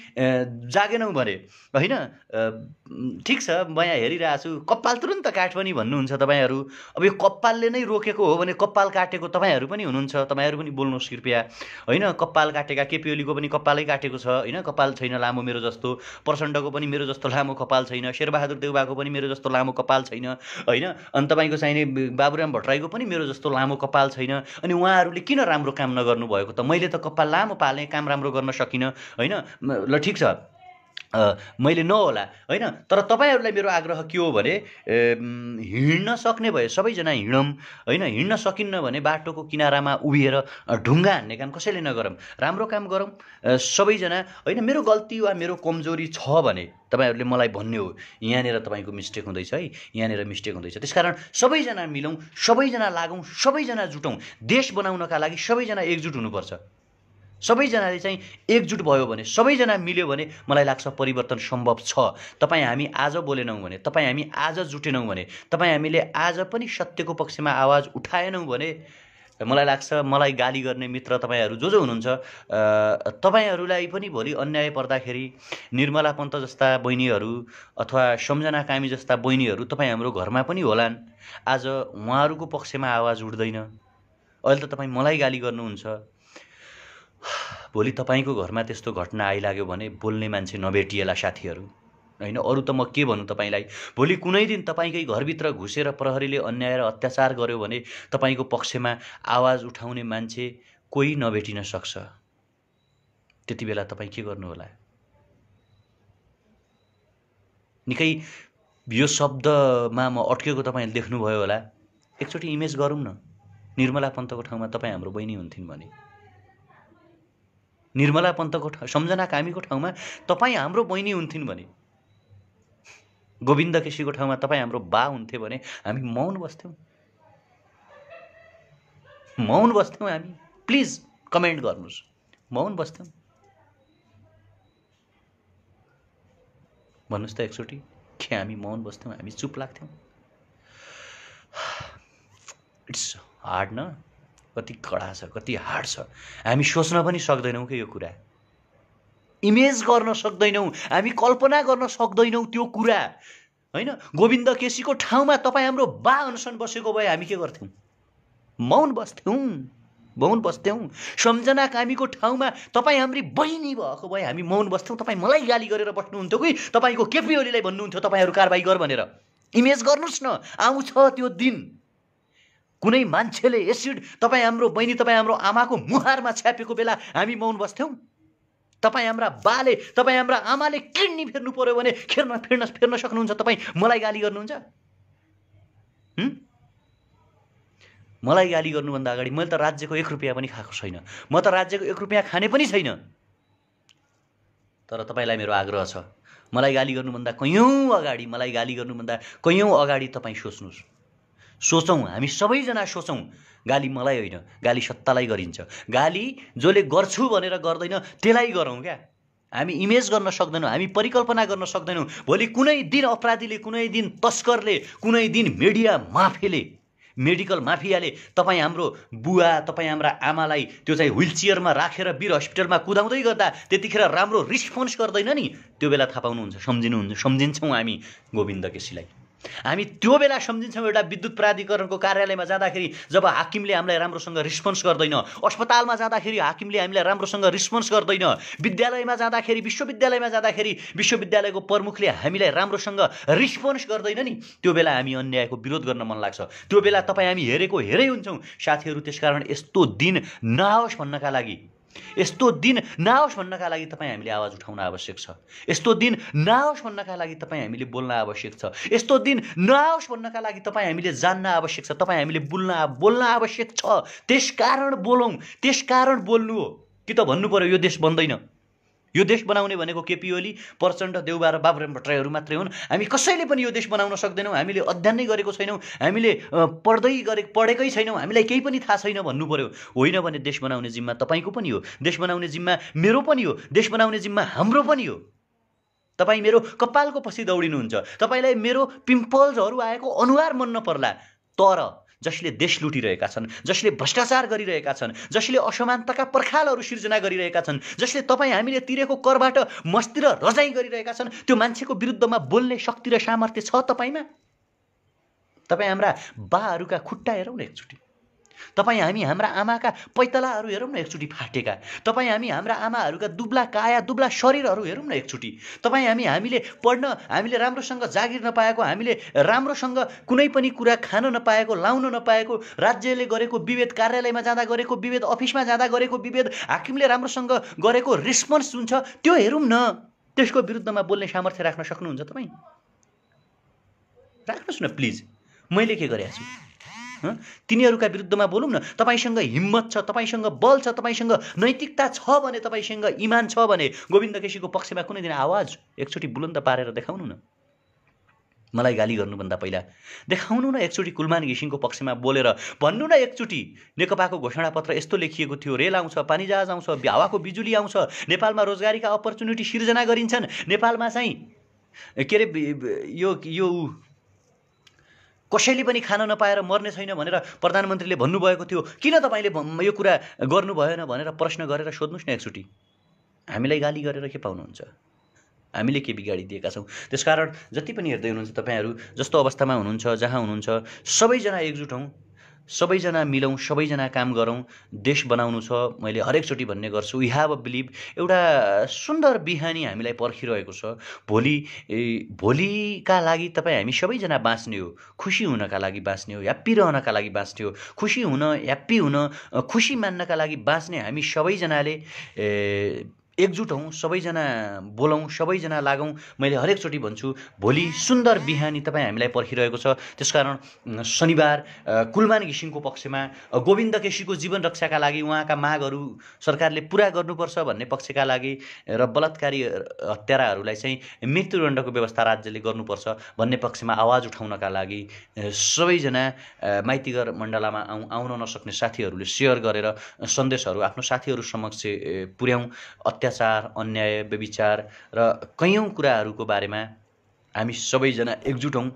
जागेनौँ भने होइन ठिक छ म यहाँ हेरिरहेको छु कपाल तुरन्त काट पनि भन्नुहुन्छ तपाईँहरू अब यो कपालले नै रोकेको हो भने कपाल काटेको तपाईँहरू पनि हुनुहुन्छ तपाईँहरू पनि बोल्नुहोस् कृपया होइन कपाल काटेका केपी ओलीको पनि कपालै काटेको छ होइन कपाल छैन लामो मेरो जस्तो प्रचण्डको पनि मेरो जस्तो लामो कपाल छैन शेरबहादुर देउबाको पनि मेरो जस्तो लामो कपाल छैन होइन अनि तपाईँको चाहिने बाबुराम भट्टराईको पनि मेरो जस्तो लामो कपाल छैन अनि उहाँहरूले किन राम्रो काम नगर्नु भएको त मैले त कपाल लामो पालेँ काम राम्रो राम्रो गर्न सकिनँ होइन ल ठिक छ मैले नहोला होइन तर तपाईँहरूलाई मेरो आग्रह के हो भने हिँड्न सक्ने भए सबैजना हिँडौँ होइन हिँड्न सकिन्न भने बाटोको किनारामा उभिएर ढुङ्गा हान्ने काम कसैले नगरौँ राम्रो काम गरौँ सबैजना होइन मेरो गल्ती वा मेरो कमजोरी छ भने तपाईँहरूले मलाई भन्ने हो यहाँनिर तपाईँको मिस्टेक हुँदैछ है यहाँनिर मिस्टेक हुँदैछ त्यसकारण सबैजना मिलौँ सबैजना लागौँ सबैजना जुटौँ देश बनाउनका लागि सबैजना एकजुट हुनुपर्छ सबैजनाले चाहिँ एकजुट भयो भने सबैजना मिल्यो भने मलाई लाग्छ परिवर्तन सम्भव छ तपाईँ हामी आज बोलेनौँ भने तपाईँ हामी आज जुटेनौँ भने तपाईँ हामीले आज पनि सत्यको पक्षमा आवाज उठाएनौँ भने मलाई लाग्छ मलाई गाली गर्ने मित्र तपाईँहरू जो जो हुनुहुन्छ तपाईँहरूलाई पनि भोलि अन्याय पर्दाखेरि निर्मला पन्त जस्ता बहिनीहरू अथवा सम्झना कामी जस्ता बहिनीहरू तपाईँ हाम्रो घरमा पनि होलान् आज उहाँहरूको पक्षमा आवाज उठ्दैन अहिले त तपाईँ मलाई गाली गर्नुहुन्छ भोलि तपाईँको घरमा त्यस्तो घटना आइलाग्यो भने बोल्ने मान्छे नभेटिएला साथीहरू होइन अरू त म के भन्नु तपाईँलाई भोलि कुनै दिन तपाईँकै घरभित्र घुसेर प्रहरीले अन्याय र अत्याचार गर्यो भने तपाईँको पक्षमा आवाज उठाउने मान्छे कोही नभेटिन सक्छ त्यति बेला तपाईँ के गर्नुहोला निकै यो शब्दमा म अट्केको तपाईँले देख्नुभयो होला एकचोटि इमेज गरौँ न निर्मला पन्तको ठाउँमा तपाईँ हाम्रो बहिनी हुन्थिन् भने निर्मला पन्तको ठाउँ सम्झना कामीको ठाउँमा तपाईँ हाम्रो बहिनी हुन्थिन् भने गोविन्द केसीको ठाउँमा तपाईँ हाम्रो बा हुन्थ्यो भने हामी मौन बस्थ्यौँ मौन बस्थ्यौँ हामी प्लिज कमेन्ट गर्नुहोस् मौन बस्थ्यौँ भन्नुहोस् त एकचोटि के हामी मौन बस्थ्यौँ हामी चुप लाग्थ्यौँ इट्स हार्ड न कति कडा छ कति हार्ड छ हामी सोच्न पनि सक्दैनौँ कि यो कुरा इमेज गर्न सक्दैनौँ हामी कल्पना गर्न सक्दैनौँ त्यो कुरा होइन गोविन्द केसीको ठाउँमा तपाईँ हाम्रो बा अनसन बसेको भए हामी के गर्थ्यौँ मौन बस्थ्यौँ मौन बस्थ्यौँ सम्झना कामीको ठाउँमा तपाईँ हाम्रो बहिनी भएको भए हामी मौन बस्थ्यौँ तपाईँ मलाई गाली गरेर बस्नुहुन्थ्यो कि तपाईँको केपी ओलीलाई भन्नुहुन्थ्यो तपाईँहरू कारवाही गर भनेर इमेज गर्नुहोस् न आउँछ त्यो दिन कुनै मान्छेले एसिड तपाईँ हाम्रो बहिनी तपाईँ हाम्रो आमाको मुहारमा छ्यापेको बेला हामी मौन बस्थ्यौँ तपाईँ हाम्रा बाले तपाईँ हाम्रा आमाले किडनी फेर्नु पऱ्यो भने खेर्न फेर्न फेर्न सक्नुहुन्छ तपाईँ मलाई गाली गर्नुहुन्छ मलाई गाली गर्नुभन्दा अगाडि मैले त राज्यको एक रुपियाँ पनि खाएको छैन म त राज्यको एक रुपियाँ खाने पनि छैन तर तपाईँलाई मेरो आग्रह छ मलाई गाली गर्नुभन्दा कैयौँ अगाडि मलाई गाली गर्नुभन्दा कैयौँ अगाडि तपाईँ सोच्नुहोस् सोचौँ हामी सबैजना सोचौँ गाली मलाई होइन गाली सत्तालाई गरिन्छ गाली जसले गर्छु भनेर गर्दैन त्यसलाई गरौँ क्या हामी इमेज गर्न सक्दैनौँ हामी परिकल्पना गर्न सक्दैनौँ भोलि कुनै दिन अपराधीले कुनै दिन तस्करले कुनै दिन मिडिया माफेले मेडिकल माफियाले तपाईँ हाम्रो बुवा तपाईँ हाम्रा आमालाई त्यो चाहिँ ह्विल चेयरमा राखेर वीर हस्पिटलमा कुदाउँदै गर्दा त्यतिखेर राम्रो रिस्पोन्स गर्दैन नि त्यो बेला थाहा पाउनुहुन्छ सम्झिनुहुन्छ सम्झिन्छौँ हामी गोविन्द केसीलाई हामी त्यो बेला सम्झिन्छौँ एउटा विद्युत प्राधिकरणको कार्यालयमा जाँदाखेरि जब हाकिमले हामीलाई राम्रोसँग रिस्पोन्स गर्दैन अस्पतालमा जाँदाखेरि हाकिमले हामीलाई राम्रोसँग रिस्पोन्स गर्दैन विद्यालयमा जाँदाखेरि विश्वविद्यालयमा जाँदाखेरि विश्वविद्यालयको प्रमुखले हामीलाई राम्रोसँग रिस्पोन्स गर्दैन नि त्यो बेला हामी अन्यायको विरोध गर्न मन लाग्छ त्यो बेला तपाईँ हामी हेरेको हेरै हुन्छौँ साथीहरू त्यसकारण यस्तो दिन नआओस् भन्नका लागि यस्तो दिन नआओस् भन्नका लागि तपाईँ हामीले आवाज उठाउन आवश्यक छ यस्तो दिन नआओस् भन्नका लागि तपाईँ हामीले बोल्न आवश्यक छ यस्तो दिन नआओस् भन्नका लागि तपाईँ हामीले जान्न आवश्यक छ तपाईँ हामीले बोल्न बोल्न आवश्यक छ त्यस त्यसकारण बोलौँ कारण बोल्नु हो कि त भन्नु पऱ्यो यो देश बन्दैन यो देश बनाउने भनेको केपी ओली प्रचण्ड देउबा र बाबुराम भट्टराईहरू मात्रै हुन् हामी कसैले पनि यो देश बनाउन सक्दैनौँ हामीले अध्ययन नै गरेको छैनौँ हामीले पढ्दै गरे पढेकै छैनौँ हामीलाई केही पनि थाहा छैन भन्नु पऱ्यो होइन भने देश बनाउने जिम्मा तपाईँको पनि हो देश बनाउने जिम्मा मेरो पनि हो देश बनाउने जिम्मा हाम्रो पनि हो तपाईँ मेरो कपालको पछि दौडिनुहुन्छ तपाईँलाई मेरो पिम्पल्सहरू आएको अनुहार मन नपर्ला तर जसले देश लुटिरहेका छन् जसले भ्रष्टाचार गरिरहेका छन् जसले असमानताका पर्खालहरू सिर्जना गरिरहेका छन् जसले तपाईँ हामीले तिरेको करबाट मस्ती र रजाइ गरिरहेका छन् त्यो मान्छेको विरुद्धमा बोल्ने शक्ति र सामर्थ्य छ तपाईँमा तपाईँ हाम्रा बाहरूका खुट्टा हेरौँ न एकचोटि तपाईँ हामी हाम्रा आमाका पैतलाहरू हेरौँ न एकचोटि फाटेका तपाईँ हामी हाम्रा आमाहरूका दुब्ला काया दुब्ला शरीरहरू हेरौँ न एकचोटि तपाईँ हामी हामीले पढ्न हामीले राम्रोसँग जागिर नपाएको हामीले राम्रोसँग कुनै पनि कुरा खान नपाएको लाउन नपाएको राज्यले गरेको विभेद कार्यालयमा जाँदा गरेको विभेद अफिसमा जाँदा गरेको विभेद हाकिमले राम्रोसँग गरेको रिस्पोन्स जुन छ त्यो हेरौँ न त्यसको विरुद्धमा बोल्ने सामर्थ्य राख्न सक्नुहुन्छ तपाईँ राख्नुहोस् न प्लिज मैले के गरेको छु तिनीहरूका विरुद्धमा बोलौँ न तपाईँसँग हिम्मत छ तपाईँसँग बल छ तपाईँसँग नैतिकता छ भने तपाईँसँग इमान छ भने गोविन्द केसीको पक्षमा कुनै दिन आवाज एकचोटि बुलन्द पारेर देखाउनु न मलाई गाली गर्नुभन्दा पहिला देखाउनु न एकचोटि कुलमान घिसिङको पक्षमा बोलेर भन्नु न एकचोटि नेकपाको घोषणापत्र यस्तो लेखिएको थियो रेल आउँछ पानी जहाज आउँछ हावाको बिजुली आउँछ नेपालमा रोजगारीका अपर्च्युनिटी सिर्जना गरिन्छन् नेपालमा चाहिँ के अरे यो यो कसैले पनि खान नपाएर मर्ने छैन भनेर प्रधानमन्त्रीले भन्नुभएको थियो किन तपाईँले यो कुरा गर्नु भएन भनेर प्रश्न गरेर सोध्नुहोस् न एकचोटि हामीलाई गाली गरेर के पाउनुहुन्छ हामीले के बिगाडिदिएका छौँ त्यसकारण जति पनि हेर्दै हुनुहुन्छ तपाईँहरू जस्तो अवस्थामा हुनुहुन्छ जहाँ हुनुहुन्छ सबैजना एकजुट हौँ सबैजना मिलौँ सबैजना काम गरौँ देश बनाउनु छ मैले हरेकचोटि भन्ने गर्छु वी हेभ अ बिलिभ एउटा सुन्दर बिहानी हामीलाई पर्खिरहेको छ भोलि भोलिका लागि तपाईँ हामी सबैजना बाँच्ने हो खुसी हुनका लागि बाँच्ने हो ह्याप्पी रहनका लागि बाँच्ने हो खुसी हुन ह्याप्पी हुन खुसी मान्नका लागि बाँच्ने हामी सबैजनाले एकजुट हौँ सबैजना बोलौँ सबैजना लागौँ मैले हरेकचोटि भन्छु भोलि सुन्दर बिहानी तपाईँ हामीलाई पर्खिरहेको छ त्यसकारण शनिबार कुलमान घिसिङको पक्षमा गोविन्द केसीको जीवन रक्षाका लागि उहाँका मागहरू सरकारले पुरा गर्नुपर्छ भन्ने पक्षका लागि र बलात्कारी हत्याराहरूलाई चाहिँ मृत्युदण्डको व्यवस्था राज्यले गर्नुपर्छ भन्ने पक्षमा आवाज उठाउनका लागि सबैजना माइतीघर मण्डलामा आउँ आउन नसक्ने साथीहरूले सेयर गरेर सन्देशहरू आफ्नो साथीहरू समक्ष पुर्याउँ अत्याचार अन्याय व्यविचार र कैयौँ कुराहरूको बारेमा हामी सबैजना एकजुट हौँ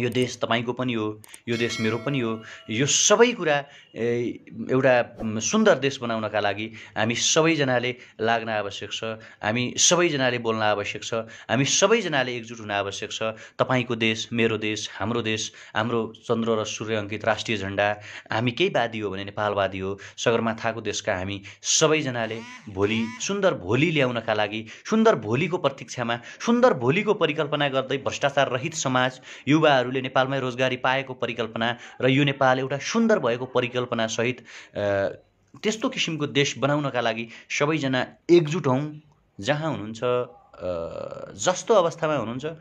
यो देश तपाईँको पनि हो यो देश मेरो पनि हो यो सबै कुरा एउटा सुन्दर देश बनाउनका लागि हामी सबैजनाले लाग्न आवश्यक छ हामी सबैजनाले बोल्न आवश्यक छ हामी सबैजनाले एकजुट हुन आवश्यक छ तपाईँको देश मेरो देश हाम्रो देश हाम्रो चन्द्र र सूर्य अङ्कित राष्ट्रिय झन्डा हामी केही वादी हो भने नेपालवादी हो सगरमाथाको देशका हामी सबैजनाले भोलि सुन्दर भोलि ल्याउनका लागि सुन्दर भोलिको प्रतीक्षामा सुन्दर भोलिको परिकल्पना गर्दै भ्रष्टाचार रहित समाज युवा युवाहरूले नेपालमै रोजगारी पाएको परिकल्पना र यो नेपाल एउटा सुन्दर भएको परिकल्पनासहित त्यस्तो किसिमको देश बनाउनका लागि सबैजना एकजुट हौँ जहाँ हुनुहुन्छ जस्तो अवस्थामा हुनुहुन्छ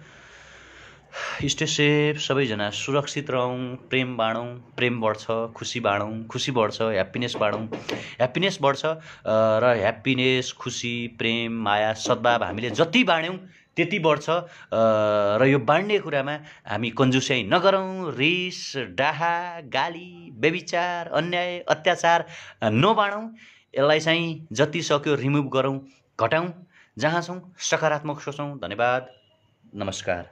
स्टे सेफ सबैजना सुरक्षित रहौँ प्रेम बाँडौँ प्रेम बढ्छ खुसी बाँडौँ खुसी बढ्छ ह्याप्पिनेस बाँडौँ ह्याप्पिनेस बढ्छ र ह्याप्पिनेस खुसी प्रेम माया सद्भाव हामीले जति बाँड्यौँ त्यति बढ्छ र यो बाँड्ने कुरामा हामी कन्जुस्याइ नगरौँ रिस डाहा गाली बेविचार अन्याय अत्याचार नबाँडौँ यसलाई चाहिँ जति सक्यो रिमुभ गरौँ घटाउँ जहाँ छौँ सकारात्मक सोचौँ धन्यवाद नमस्कार